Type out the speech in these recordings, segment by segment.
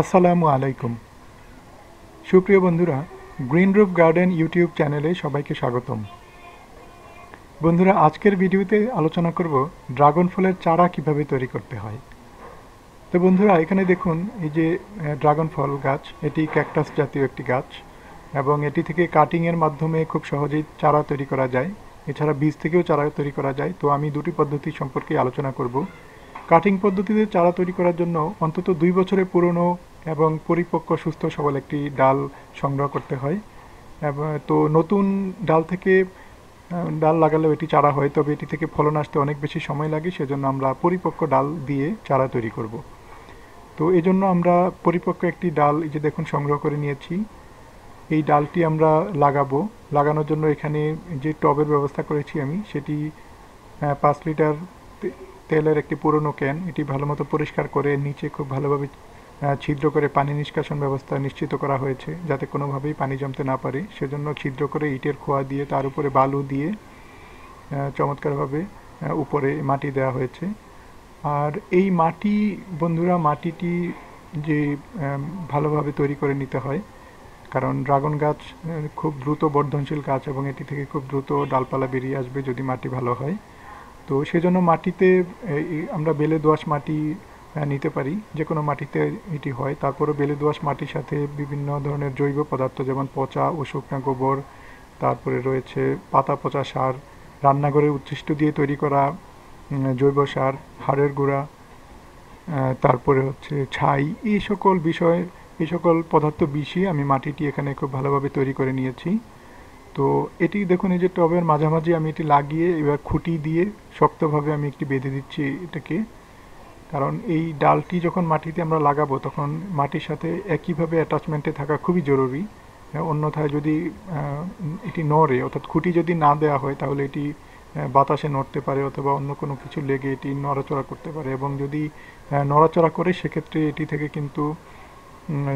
আসসালামু আলাইকুম সুপ্রিয় বন্ধুরা গ্রিন রুফ গার্ডেন ইউটিউব চ্যানেলে সবাইকে স্বাগতম বন্ধুরা আজকের ভিডিওতে আলোচনা করব ড্রাগন ফলের চারা কিভাবে তৈরি করতে হয় তো বন্ধুরা এখানে দেখুন এই যে ড্রাগন ফল গাছ এটি ক্যাকটাস জাতীয় একটি গাছ এবং এটি থেকে কাটিংয়ের মাধ্যমে খুব সহজেই চারা তৈরি করা যায় এছাড়া বীজ থেকেও চারা তৈরি করা যায় তো আমি দুটি পদ্ধতি সম্পর্কে আলোচনা করব কাটিং পদ্ধতিতে চারা তৈরি করার জন্য অন্তত দুই বছরের পুরনো এবং পরিপক্ক সুস্থ সবল একটি ডাল সংগ্রহ করতে হয় তো নতুন ডাল থেকে ডাল লাগালেও এটি চারা হয় তবে এটি থেকে ফলন আসতে অনেক বেশি সময় লাগে সেজন্য আমরা পরিপক্ক ডাল দিয়ে চারা তৈরি করব তো এজন্য আমরা পরিপক্ক একটি ডাল এই যে দেখুন সংগ্রহ করে নিয়েছি এই ডালটি আমরা লাগাবো লাগানোর জন্য এখানে যে টবের ব্যবস্থা করেছি আমি সেটি পাঁচ লিটার তেলের একটি পুরনো ক্যান এটি ভালোমতো পরিষ্কার করে নিচে খুব ভালোভাবে ছিদ্র করে পানি নিষ্কাশন ব্যবস্থা নিশ্চিত করা হয়েছে যাতে কোনোভাবেই পানি জমতে না পারে সেজন্য ছিদ্র করে ইটের খোয়া দিয়ে তার উপরে বালু দিয়ে চমৎকারভাবে উপরে মাটি দেওয়া হয়েছে আর এই মাটি বন্ধুরা মাটিটি যে ভালোভাবে তৈরি করে নিতে হয় কারণ ড্রাগন গাছ খুব দ্রুত বর্ধনশীল গাছ এবং এটি থেকে খুব দ্রুত ডালপালা বেরিয়ে আসবে যদি মাটি ভালো হয় তো সেজন্য মাটিতে আমরা বেলে দোয়াশ মাটি নিতে পারি যে কোনো মাটিতে এটি হয় তারপরে বেলে দোয়াশ মাটির সাথে বিভিন্ন ধরনের জৈব পদার্থ যেমন পচা ও শুকনা গোবর তারপরে রয়েছে পাতা পচা সার রান্নাঘরের উচ্ছিষ্ট দিয়ে তৈরি করা জৈব সার হাড়ের গুঁড়া তারপরে হচ্ছে ছাই এই সকল বিষয় এই সকল পদার্থ মিশিয়ে আমি মাটিটি এখানে খুব ভালোভাবে তৈরি করে নিয়েছি তো এটি দেখুন এই যে টবের মাঝামাঝি আমি এটি লাগিয়ে এবার খুঁটি দিয়ে শক্তভাবে আমি একটি বেঁধে দিচ্ছি এটাকে কারণ এই ডালটি যখন মাটিতে আমরা লাগাবো তখন মাটির সাথে একইভাবে অ্যাটাচমেন্টে থাকা খুবই জরুরি অন্যথায় যদি এটি নড়ে অর্থাৎ খুঁটি যদি না দেওয়া হয় তাহলে এটি বাতাসে নড়তে পারে অথবা অন্য কোনো কিছু লেগে এটি নড়াচড়া করতে পারে এবং যদি নড়াচড়া করে সেক্ষেত্রে এটি থেকে কিন্তু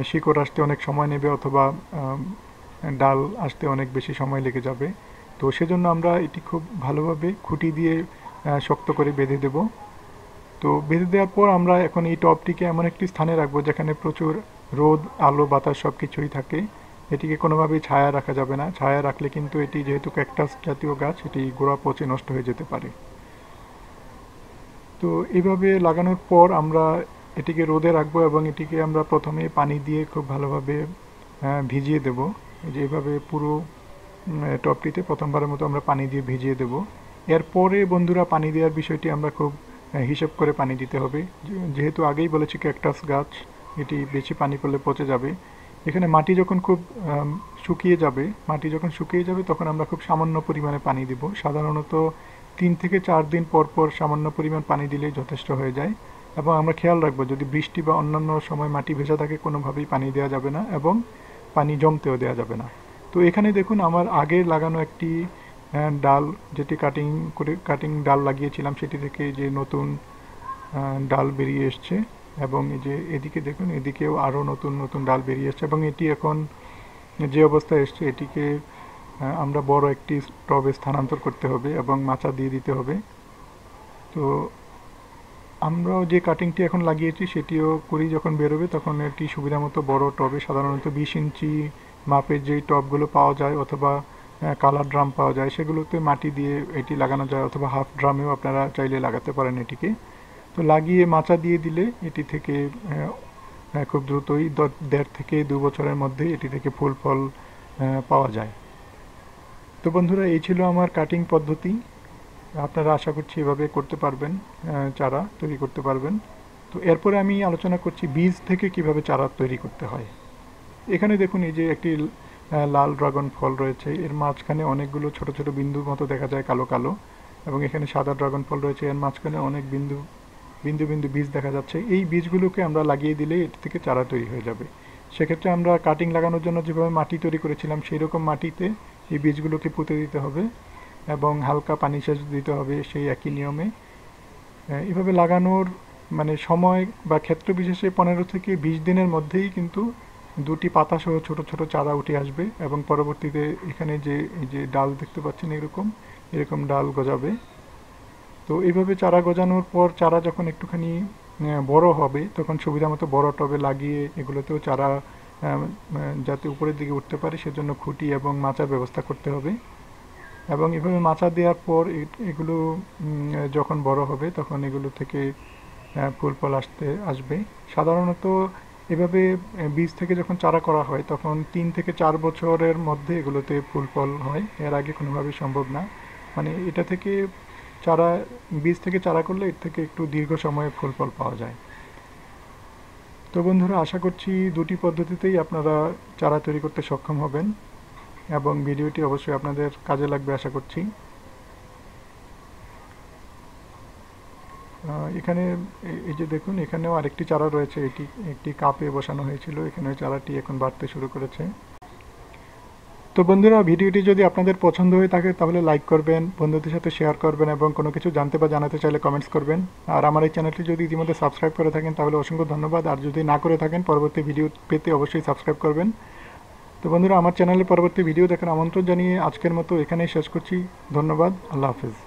শিকড় আসতে অনেক সময় নেবে অথবা ডাল আসতে অনেক বেশি সময় লেগে যাবে তো সেজন্য আমরা এটি খুব ভালোভাবে খুঁটি দিয়ে শক্ত করে বেঁধে দেব তো বেঁধে দেওয়ার পর আমরা এখন এই টপটিকে এমন একটি স্থানে রাখবো যেখানে প্রচুর রোদ আলো বাতাস সব কিছুই থাকে এটিকে কোনোভাবেই ছায়া রাখা যাবে না ছায়া রাখলে কিন্তু এটি যেহেতু ক্যাকটাস জাতীয় গাছ এটি গোড়া পচে নষ্ট হয়ে যেতে পারে তো এইভাবে লাগানোর পর আমরা এটিকে রোদে রাখবো এবং এটিকে আমরা প্রথমে পানি দিয়ে খুব ভালোভাবে ভিজিয়ে দেবো যেভাবে পুরো টপটিতে প্রথমবারের মতো আমরা পানি দিয়ে ভিজিয়ে দেব এরপরে বন্ধুরা পানি দেওয়ার বিষয়টি আমরা খুব হিসেব করে পানি দিতে হবে যেহেতু আগেই বলেছি ক্যাকটাস গাছ এটি বেশি পানি পড়লে পচে যাবে এখানে মাটি যখন খুব শুকিয়ে যাবে মাটি যখন শুকিয়ে যাবে তখন আমরা খুব সামান্য পরিমাণে পানি দিব সাধারণত তিন থেকে চার দিন পর পর সামান্য পরিমাণ পানি দিলেই যথেষ্ট হয়ে যায় এবং আমরা খেয়াল রাখবো যদি বৃষ্টি বা অন্যান্য সময় মাটি ভেজা থাকে কোনোভাবেই পানি দেওয়া যাবে না এবং পানি জমতেও দেওয়া যাবে না তো এখানে দেখুন আমার আগে লাগানো একটি ডাল যেটি কাটিং করে কাটিং ডাল লাগিয়েছিলাম সেটি থেকে যে নতুন ডাল বেরিয়ে এসছে এবং এই যে এদিকে দেখুন এদিকেও আরও নতুন নতুন ডাল বেরিয়ে এসছে এবং এটি এখন যে অবস্থায় এসছে এটিকে আমরা বড় একটি টবে স্থানান্তর করতে হবে এবং মাচা দিয়ে দিতে হবে তো আমরাও যে কাটিংটি এখন লাগিয়েছি সেটিও করি যখন বেরোবে তখন একটি সুবিধা মতো বড় টবে সাধারণত বিশ ইঞ্চি মাপের যেই টবগুলো পাওয়া যায় অথবা কালার ড্রাম পাওয়া যায় সেগুলোতে মাটি দিয়ে এটি লাগানো যায় অথবা হাফ ড্রামেও আপনারা চাইলে লাগাতে পারেন এটিকে তো লাগিয়ে মাচা দিয়ে দিলে এটি থেকে খুব দ্রুতই দেড় থেকে দু বছরের মধ্যে এটি থেকে ফুল ফল পাওয়া যায় তো বন্ধুরা এই ছিল আমার কাটিং পদ্ধতি আপনারা আশা করছি এভাবে করতে পারবেন চারা তৈরি করতে পারবেন তো এরপরে আমি আলোচনা করছি বীজ থেকে কিভাবে চারা তৈরি করতে হয় এখানে দেখুন এই যে একটি লাল ড্রাগন ফল রয়েছে এর মাঝখানে অনেকগুলো ছোট ছোট বিন্দুর মতো দেখা যায় কালো কালো এবং এখানে সাদা ড্রাগন ফল রয়েছে এর মাঝখানে অনেক বিন্দু বিন্দু বিন্দু বীজ দেখা যাচ্ছে এই বীজগুলোকে আমরা লাগিয়ে দিলে এটি থেকে চারা তৈরি হয়ে যাবে সেক্ষেত্রে আমরা কাটিং লাগানোর জন্য যেভাবে মাটি তৈরি করেছিলাম সেই রকম মাটিতে এই বীজগুলোকে পুঁতে দিতে হবে এবং হালকা পানি সেচ দিতে হবে সেই একই নিয়মে এভাবে লাগানোর মানে সময় বা ক্ষেত্র বিশেষে পনেরো থেকে বিশ দিনের মধ্যেই কিন্তু দুটি পাতা সহ ছোটো ছোটো চারা উঠে আসবে এবং পরবর্তীতে এখানে যে এই যে ডাল দেখতে পাচ্ছেন এরকম এরকম ডাল গজাবে তো এইভাবে চারা গজানোর পর চারা যখন একটুখানি বড় হবে তখন সুবিধা মতো বড় টবে লাগিয়ে এগুলোতেও চারা যাতে উপরের দিকে উঠতে পারে সেজন্য খুঁটি এবং মাচার ব্যবস্থা করতে হবে এবং এভাবে মাচা দেওয়ার পর এগুলো যখন বড় হবে তখন এগুলো থেকে ফুল ফল আসতে আসবে সাধারণত এভাবে বীজ থেকে যখন চারা করা হয় তখন তিন থেকে চার বছরের মধ্যে এগুলোতে ফুল ফল হয় এর আগে কোনোভাবে সম্ভব না মানে এটা থেকে চারা বীজ থেকে চারা করলে এর থেকে একটু দীর্ঘ সময়ে ফুল ফল পাওয়া যায় তো বন্ধুরা আশা করছি দুটি পদ্ধতিতেই আপনারা চারা তৈরি করতে সক্ষম হবেন এবং ভিডিওটি অবশ্যই আপনাদের কাজে লাগবে আশা করছি এখানে এই যে দেখুন এখানেও আরেকটি চারা রয়েছে এটি একটি কাপে বসানো হয়েছিল এখানে চারাটি এখন বাড়তে শুরু করেছে তো বন্ধুরা ভিডিওটি যদি আপনাদের পছন্দ হয়ে থাকে তাহলে লাইক করবেন বন্ধুদের সাথে শেয়ার করবেন এবং কোনো কিছু জানতে বা জানাতে চাইলে কমেন্টস করবেন আর আমার এই চ্যানেলটি যদি ইতিমধ্যে সাবস্ক্রাইব করে থাকেন তাহলে অসংখ্য ধন্যবাদ আর যদি না করে থাকেন পরবর্তী ভিডিও পেতে অবশ্যই সাবস্ক্রাইব করবেন তো বন্ধুরা আমার চ্যানেলে পরবর্তী ভিডিও দেখার আমন্ত্রণ জানিয়ে আজকের মতো এখানেই শেষ করছি ধন্যবাদ আল্লাহ হাফিজ